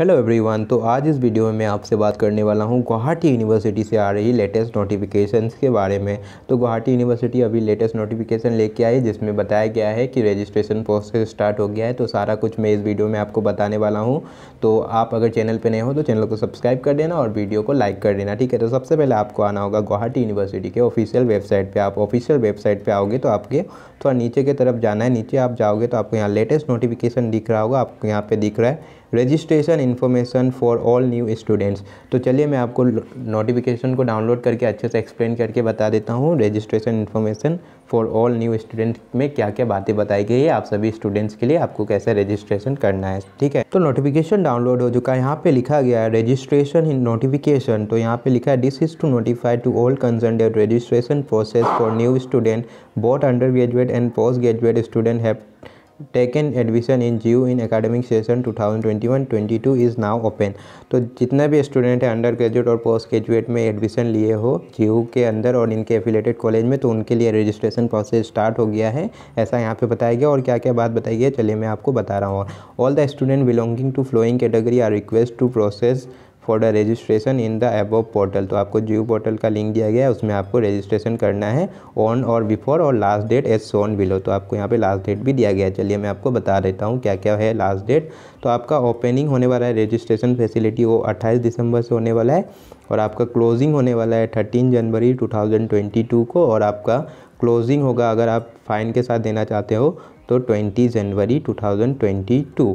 hello everyone तो आज इस वीडियो में मैं आपसे बात करने वाला हूँ गुवाहाटी यूनिवर्सिटी से आ रही लेटेस्ट नोटिफिकेशंस के बारे में तो गुवाहाटी यूनिवर्सिटी अभी लेटेस्ट नोटिफिकेशन लेके आई जिसमें बताया गया है कि रजिस्ट्रेशन प्रोसेस स्टार्ट हो गया है तो सारा कुछ मैं इस वीडियो में आपको बताने वाला हूँ तो आप अगर चैनल पर नए हो तो चैनल को सब्सक्राइब कर देना और वीडियो को लाइक कर देना ठीक है तो सबसे पहले आपको आना होगा गुवाहाटी यूनिवर्सिटी के ऑफिशियल वेबसाइट पर आप ऑफिशियल वेबसाइट पर आओगे तो आपके थोड़ा नीचे की तरफ जाना है नीचे आप जाओगे तो आपको यहाँ लेटेस्ट नोटिफिकेशन दिख रहा होगा आपको यहाँ पर दिख रहा है registration information for all new students तो चलिए मैं आपको नोटिफिकेशन को डाउनलोड करके अच्छे से एक्सप्लेन करके बता देता हूँ registration information for all new student में क्या क्या बातें बताई गई है आप सभी स्टूडेंट्स के लिए आपको कैसे रजिस्ट्रेशन करना है ठीक है तो नोटिफिकेशन डाउनलोड हो चुका है यहाँ पे लिखा गया है रजिस्ट्रेशन इन नोटिफिकेशन तो यहाँ पे लिखा है this is to notify to all concern registration process for new student both undergraduate and postgraduate student have taken admission in GU in academic session 2021-22 is now open तो जितना भी student है undergraduate और postgraduate में admission लिए हो जीव के अंदर और इनके एफिलेटेड कॉलेज में तो उनके लिए रजिस्ट्रेशन प्रोसेस स्टार्ट हो गया है ऐसा यहाँ पे बताया गया और क्या क्या बात बताई गई चलिए मैं आपको बता रहा हूँ all the student belonging to following category are request to process for the registration in the above portal तो आपको जियो पोर्टल का लिंक दिया गया है उसमें आपको रजिस्ट्रेशन करना है ऑन और बिफोर और last date as shown below तो आपको यहाँ पे लास्ट डेट भी दिया गया है चलिए मैं आपको बता देता हूँ क्या क्या है लास्ट डेट तो आपका ओपनिंग होने वाला है रजिस्ट्रेशन फैसिलिटी वो अट्ठाईस दिसंबर से होने वाला है और आपका क्लोजिंग होने वाला है थर्टीन जनवरी 2022 को और आपका क्लोजिंग होगा अगर आप फ़ाइन के साथ देना चाहते हो तो 20 जनवरी 2022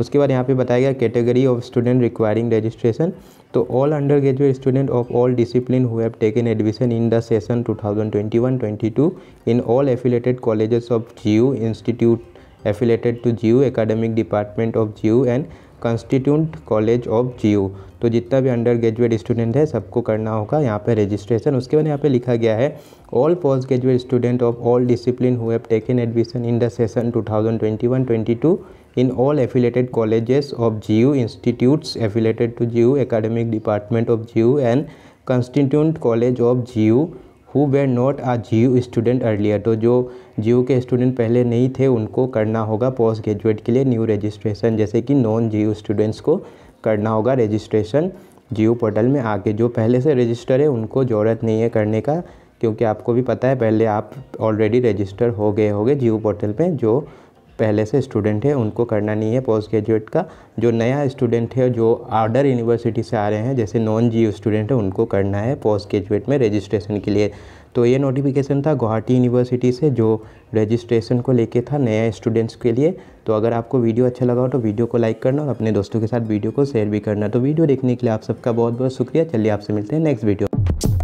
उसके बाद यहाँ पे बताया गया category of student requiring registration तो all undergraduate student of all discipline who have taken admission in the session 2021-22 in all affiliated colleges of GU institute affiliated to GU academic department of GU and constituent college of G तो जितना भी under undergraduate student है सबको करना होगा यहाँ पे registration उसके बाद यहाँ पे लिखा गया है all postgraduate student of all discipline who have taken admission in the session 2021-22 in all affiliated colleges of G U institutes affiliated to G U academic department of G U and constituent college of G U who were not a G U student earlier तो जो जी के student पहले नहीं थे उनको करना होगा post graduate के लिए न्यू रजिस्ट्रेशन जैसे कि नॉन जी स्टूडेंट्स को करना होगा रजिस्ट्रेशन जी पोर्टल में आके जो पहले से रजिस्टर है उनको ज़रूरत नहीं है करने का क्योंकि आपको भी पता है पहले आप ऑलरेडी रजिस्टर हो गए होगे जी पोर्टल पर जो पहले से स्टूडेंट है उनको करना नहीं है पोस्ट ग्रेजुएट का जो नया स्टूडेंट है जो आर्डर यूनिवर्सिटी से आ रहे हैं जैसे नॉन जी स्टूडेंट है उनको करना है पोस्ट ग्रेजुएट में रजिस्ट्रेशन के लिए तो ये नोटिफिकेशन था गुवाहाटी यूनिवर्सिटी से जो रजिस्ट्रेशन को लेके था नया स्टूडेंट्स के लिए तो अगर आपको वीडियो अच्छा लगा हो तो वीडियो को लाइक करना और अपने दोस्तों के साथ वीडियो को शेयर भी करना तो वीडियो देखने के लिए आप सबका बहुत बहुत शुक्रिया चलिए आपसे मिलते हैं नेक्स्ट वीडियो